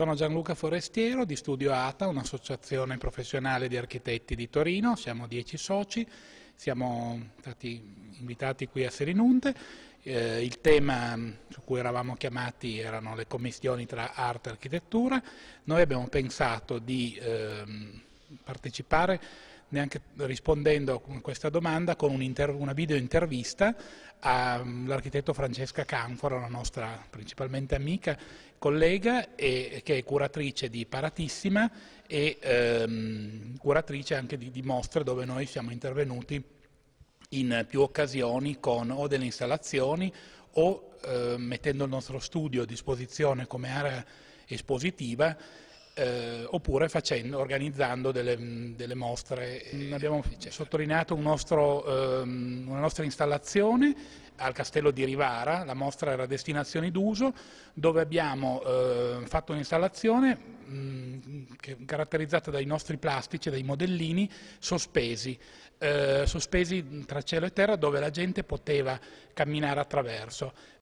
Sono Gianluca Forestiero di Studio ATA, un'associazione professionale di architetti di Torino, siamo dieci soci, siamo stati invitati qui a Serinunte, eh, il tema su cui eravamo chiamati erano le commissioni tra arte e architettura, noi abbiamo pensato di eh, partecipare neanche rispondendo a questa domanda, con un una video intervista all'architetto mm, Francesca Canfora, la nostra principalmente amica, collega, e, che è curatrice di Paratissima e ehm, curatrice anche di, di mostre dove noi siamo intervenuti in più occasioni con o delle installazioni o eh, mettendo il nostro studio a disposizione come area espositiva eh, oppure facendo, organizzando delle, mm, delle mostre. Mm, eh, abbiamo certo. sottolineato un nostro, ehm, una nostra installazione al castello di Rivara, la mostra era Destinazioni d'uso, dove abbiamo eh, fatto un'installazione mm, caratterizzata dai nostri plastici, dai modellini sospesi, eh, sospesi tra cielo e terra dove la gente poteva camminare attraverso.